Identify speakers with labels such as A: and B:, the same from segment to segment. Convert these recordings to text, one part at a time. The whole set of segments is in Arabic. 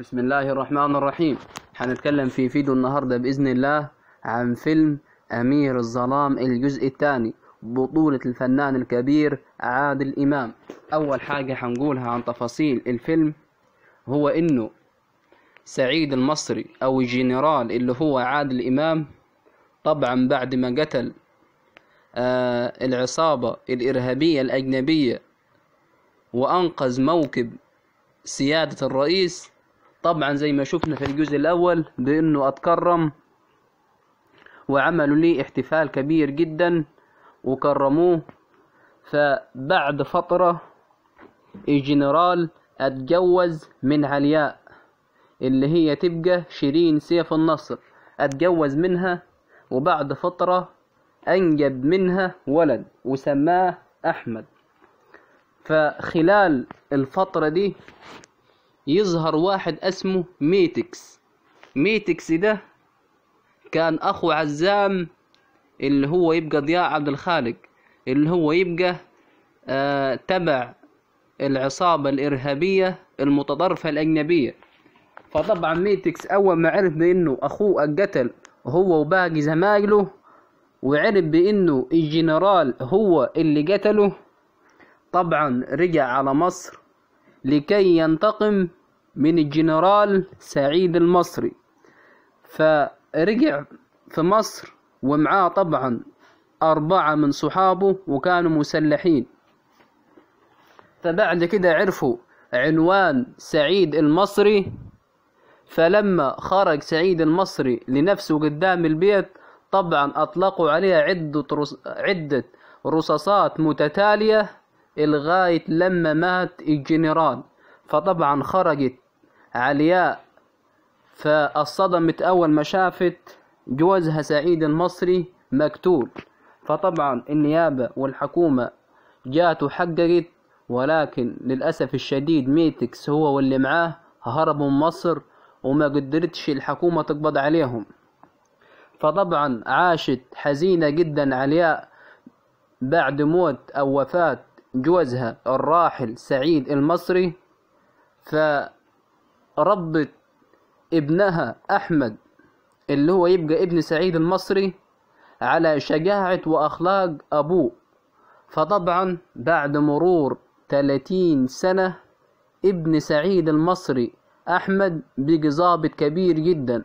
A: بسم الله الرحمن الرحيم هنتكلم في فيديو النهاردة بإذن الله عن فيلم أمير الظلام الجزء الثاني بطولة الفنان الكبير عادل إمام أول حاجة هنقولها عن تفاصيل الفيلم هو إنه سعيد المصري أو الجنرال اللي هو عادل إمام طبعا بعد ما قتل آه العصابة الإرهابية الأجنبية وأنقذ موكب سيادة الرئيس طبعا زي ما شفنا في الجزء الأول بأنه أتكرم وعملوا لي احتفال كبير جدا وكرموه فبعد فترة الجنرال اتجوز من علياء اللي هي تبقى شيرين سيف النصر اتجوز منها وبعد فترة انجب منها ولد وسماه احمد فخلال الفترة دي يظهر واحد اسمه ميتكس ميتكس ده كان اخو عزام اللي هو يبقى ضياء عبد الخالق اللي هو يبقى آه تبع العصابة الإرهابية المتطرفة الأجنبية فطبعا ميتكس أول ما عرف بأنه أخوه قتل هو وباقي زمايله وعرف بأنه الجنرال هو اللي قتله طبعا رجع على مصر لكي ينتقم من الجنرال سعيد المصري فرجع في مصر ومعاه طبعا أربعة من صحابه وكانوا مسلحين فبعد كده عرفوا عنوان سعيد المصري فلما خرج سعيد المصري لنفسه قدام البيت طبعا أطلقوا عليها عدة, رص... عدة رصاصات متتالية لغاية لما مات الجنرال فطبعا خرجت علياء فاصطدمت أول ما شافت جوزها سعيد المصري مقتول فطبعا النيابة والحكومة جات وحققت ولكن للأسف الشديد ميتكس هو واللي معاه هربوا من مصر وما قدرتش الحكومة تقبض عليهم فطبعا عاشت حزينة جدا علياء بعد موت أو وفاة جوزها الراحل سعيد المصري ف ربت ابنها أحمد اللي هو يبقى ابن سعيد المصري على شجاعة وأخلاق أبوه فطبعا بعد مرور 30 سنة ابن سعيد المصري أحمد بقي ظابط كبير جدا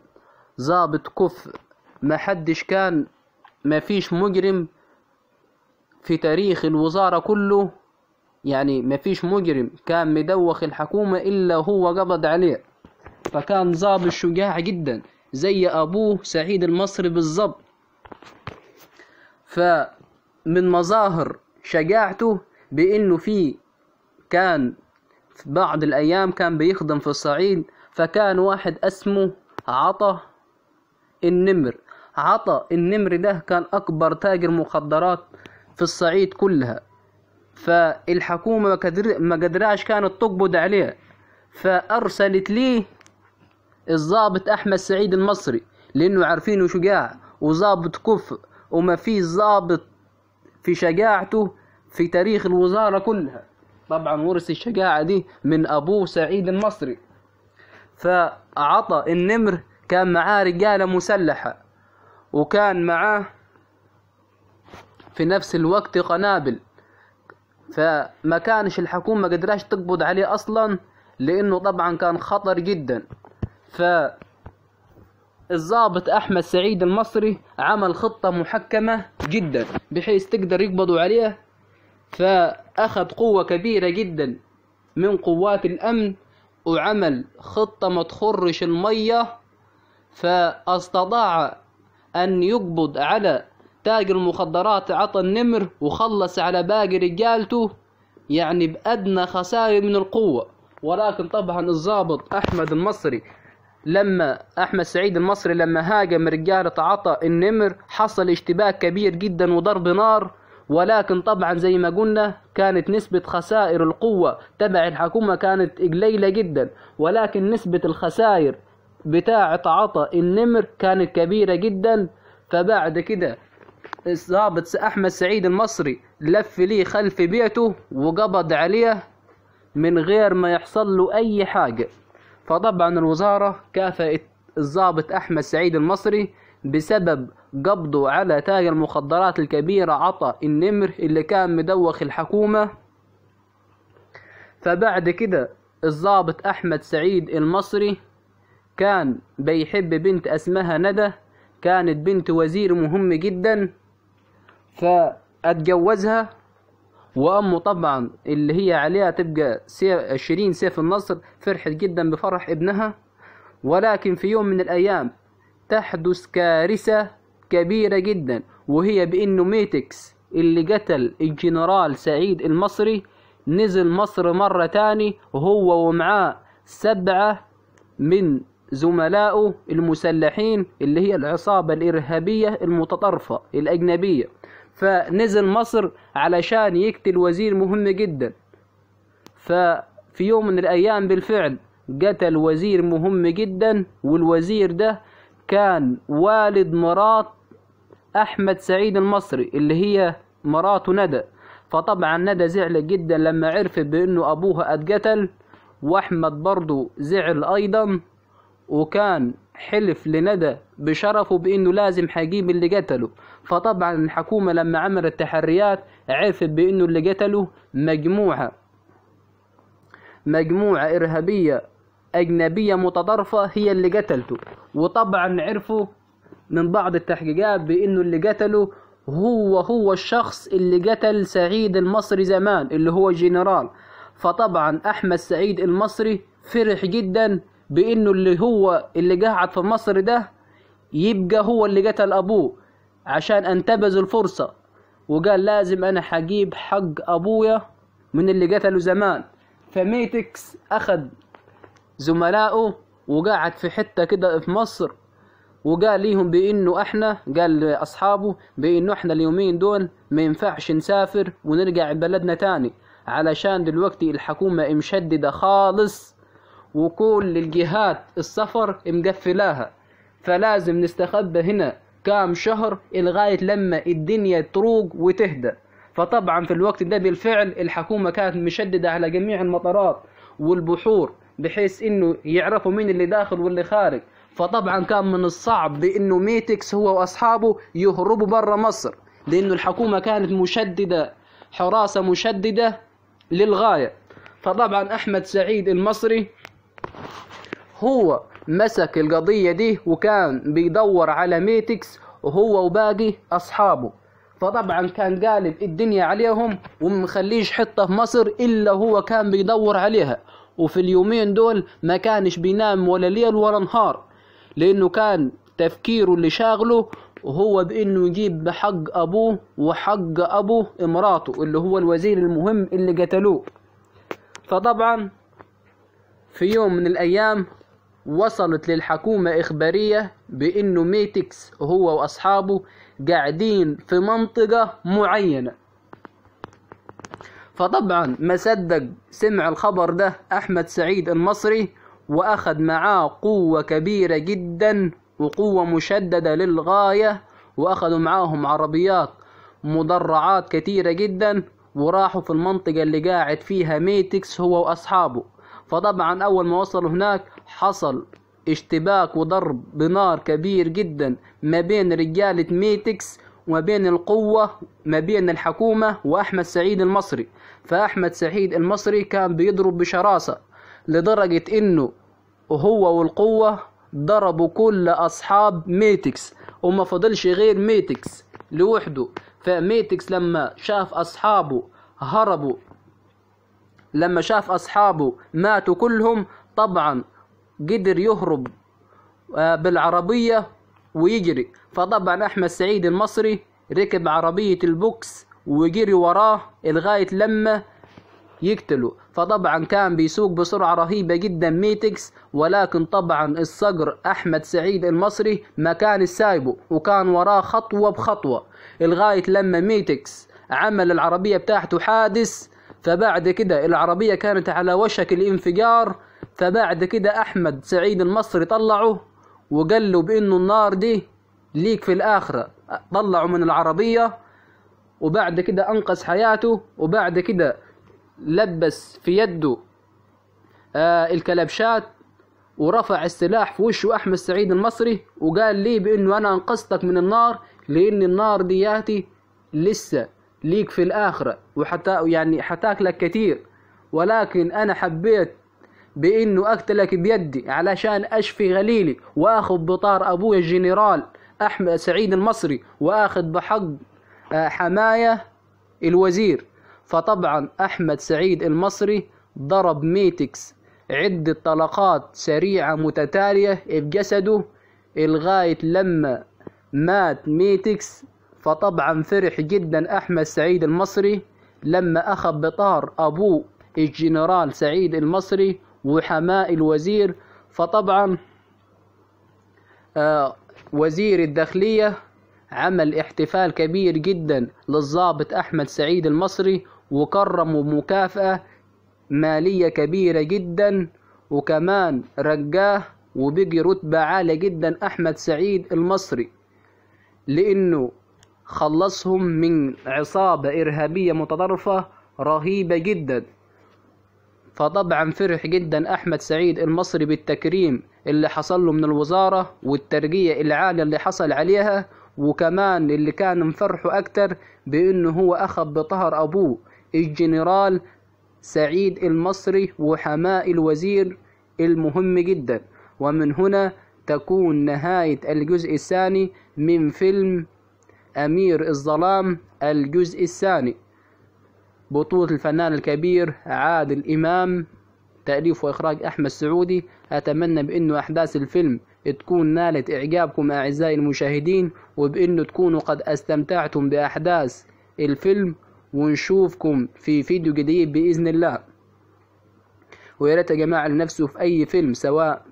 A: ظابط كفر محدش كان مفيش مجرم في تاريخ الوزارة كله يعني ما فيش مجرم كان مدوخ الحكومة إلا هو قبض عليه فكان ظابط شجاع جدا زي أبوه سعيد المصري بالظبط فمن مظاهر شجاعته بأنه في كان في بعض الأيام كان بيخدم في الصعيد فكان واحد اسمه عطا النمر عطا النمر ده كان أكبر تاجر مخدرات في الصعيد كلها فالحكومة ما قدراش كانت تقبض عليه فأرسلت ليه الضابط أحمد سعيد المصري لأنه عارفينه شجاع وضابط كفء وما في ضابط في شجاعته في تاريخ الوزارة كلها طبعا ورث الشجاعة دي من أبوه سعيد المصري فعطى النمر كان معاه رجالة مسلحة وكان معاه في نفس الوقت قنابل فما كانش الحكومة قدراش تقبض عليه أصلا لأنه طبعا كان خطر جدا ف الضابط أحمد سعيد المصري عمل خطة محكمة جدا بحيث تقدر يقبضوا عليه فأخذ قوة كبيرة جدا من قوات الأمن وعمل خطة ما تخرش المية فاستطاع أن يقبض على تاجر المخدرات عطى النمر وخلص على باقي رجالته يعني بأدنى خسائر من القوة ولكن طبعا الضابط أحمد المصري لما أحمد سعيد المصري لما هاجم رجالة عطا النمر حصل اشتباك كبير جدا وضرب نار ولكن طبعا زي ما قلنا كانت نسبة خسائر القوة تبع الحكومة كانت قليلة جدا ولكن نسبة الخسائر بتاعة عطا النمر كانت كبيرة جدا فبعد كده الضابط أحمد سعيد المصري لف ليه خلف بيته وقبض عليه من غير ما يحصل له أي حاجة فطبعا الوزارة كافأت الضابط أحمد سعيد المصري بسبب قبضه على تاج المخدرات الكبيرة عطا النمر اللي كان مدوخ الحكومة فبعد كده الضابط أحمد سعيد المصري كان بيحب بنت اسمها ندى كانت بنت وزير مهم جدا فأتجوزها وأمه طبعا اللي هي عليها تبقى شيرين سيف النصر فرحت جدا بفرح ابنها ولكن في يوم من الأيام تحدث كارثة كبيرة جدا وهي بأنه ميتكس اللي قتل الجنرال سعيد المصري نزل مصر مرة تاني هو ومعاه سبعة من زملائه المسلحين اللي هي العصابة الإرهابية المتطرفة الأجنبية فنزل مصر علشان يقتل وزير مهم جدا ففي يوم من الأيام بالفعل قتل وزير مهم جدا والوزير ده كان والد مرات أحمد سعيد المصري اللي هي مراته ندى فطبعا ندى زعلت جدا لما عرفت بأنه أبوها اتقتل وأحمد برضه زعل أيضا وكان حلف لندى بشرفه بأنه لازم هيجيب اللي قتله فطبعا الحكومة لما عملت تحريات عرفت بأنه اللي قتله مجموعة مجموعة إرهابية أجنبية متطرفة هي اللي قتلته وطبعا عرفوا من بعض التحقيقات بأنه اللي قتله هو هو الشخص اللي قتل سعيد المصري زمان اللي هو جنرال فطبعا أحمد سعيد المصري فرح جدا بأنه اللي هو اللي قاعد في مصر ده يبقى هو اللي قتل أبوه عشان انتبذوا الفرصة وقال لازم انا حجيب حق ابويا من اللي قتله زمان فميتكس اخذ زملائه وقعد في حتة كده في مصر وقال ليهم بانه احنا قال لاصحابه بانه احنا اليومين دول ما ينفعش نسافر ونرجع بلدنا تاني علشان دلوقتي الحكومة مشددة خالص وكل الجهات السفر مقفلاها فلازم نستخبى هنا كام شهر لغاية لما الدنيا تروق وتهدى فطبعا في الوقت ده بالفعل الحكومة كانت مشددة على جميع المطارات والبحور بحيث انه يعرفوا مين اللي داخل واللي خارج فطبعا كان من الصعب بانه ميتكس هو واصحابه يهربوا برا مصر لانه الحكومة كانت مشددة حراسة مشددة للغاية فطبعا احمد سعيد المصري هو مسك القضية دي وكان بيدور على ميتكس وهو وباقي أصحابه فطبعا كان قالب الدنيا عليهم ومخليش حتة في مصر إلا هو كان بيدور عليها وفي اليومين دول ما كانش بينام ولا ليل ولا نهار لأنه كان تفكيره اللي شاغله وهو بانه يجيب بحق ابوه وحق ابوه امراته اللي هو الوزير المهم اللي قتلوه فطبعا في يوم من الايام وصلت للحكومة إخبارية بإنه ميتكس هو وأصحابه قاعدين في منطقة معينة فطبعا ما صدق سمع الخبر ده أحمد سعيد المصري وأخذ معاه قوة كبيرة جدا وقوة مشددة للغاية وأخذوا معاهم عربيات مدرعات كتيرة جدا وراحوا في المنطقة اللي قاعد فيها ميتكس هو وأصحابه فطبعا أول ما وصلوا هناك حصل اشتباك وضرب بنار كبير جدا ما بين رجالة ميتكس وما بين القوة ما بين الحكومة وأحمد سعيد المصري فأحمد سعيد المصري كان بيضرب بشراسة لدرجة إنه هو والقوة ضربوا كل أصحاب ميتكس وما فضلش غير ميتكس لوحده فميتكس لما شاف أصحابه هربوا لما شاف أصحابه ماتوا كلهم طبعا قدر يهرب آه، بالعربية ويجري فطبعا أحمد سعيد المصري ركب عربية البوكس وجري وراه لغاية لما يقتله فطبعا كان بيسوق بسرعة رهيبة جدا ميتكس ولكن طبعا الصقر أحمد سعيد المصري ما كان سايبه وكان وراه خطوة بخطوة لغاية لما ميتكس عمل العربية بتاعته حادث فبعد كده العربية كانت على وشك الانفجار فبعد كده أحمد سعيد المصري طلعه وقال له بإنه النار دي ليك في الآخرة طلعه من العربية وبعد كده أنقذ حياته وبعد كده لبس في يده آه الكلبشات ورفع السلاح في وشه أحمد سعيد المصري وقال لي بإنه أنا أنقذتك من النار لأن النار دياتي لسه ليك في الآخرة وحتى يعني حتاكلك كتير ولكن أنا حبيت بانه اقتلك بيدي علشان اشفي غليلي واخذ بطار ابويا الجنرال احمد سعيد المصري واخذ بحق آه، حمايه الوزير فطبعا احمد سعيد المصري ضرب ميتكس عدة طلقات سريعة متتالية بجسده لغاية لما مات ميتكس فطبعا فرح جدا أحمد سعيد المصري لما أخذ بطار أبوه الجنرال سعيد المصري وحماء الوزير فطبعا آه، وزير الداخلية عمل احتفال كبير جدا للضابط أحمد سعيد المصري وكرمه بمكافأة مالية كبيرة جدا وكمان رجاه وبقي رتبة عالية جدا أحمد سعيد المصري لأنه خلصهم من عصابة إرهابية متطرفة رهيبة جدا فطبعا فرح جدا أحمد سعيد المصري بالتكريم اللي حصل له من الوزارة والترقية العالية اللي حصل عليها وكمان اللي كان مفرحه أكتر بأنه هو أخذ بطهر أبوه الجنرال سعيد المصري وحماء الوزير المهم جدا ومن هنا تكون نهاية الجزء الثاني من فيلم أمير الظلام الجزء الثاني بطولة الفنان الكبير عادل إمام تأليف وإخراج أحمد سعودي أتمنى بأنه أحداث الفيلم تكون نالت إعجابكم أعزائي المشاهدين وبأنه تكونوا قد استمتعتم بأحداث الفيلم ونشوفكم في فيديو جديد بإذن الله ويا ريت يا جماعة لنفسه في أي فيلم سواء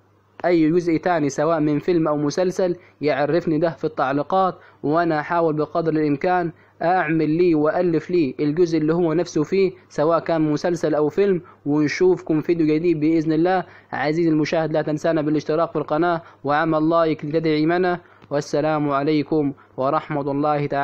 A: أي جزء تاني سواء من فيلم أو مسلسل يعرفني ده في التعليقات وأنا أحاول بقدر الإمكان أعمل لي وألف لي الجزء اللي هو نفسه فيه سواء كان مسلسل أو فيلم ونشوفكم فيديو جديد بإذن الله عزيزي المشاهد لا تنسانا بالاشتراك في القناة وعمل لايك لتدعيمنا والسلام عليكم ورحمة الله تعالى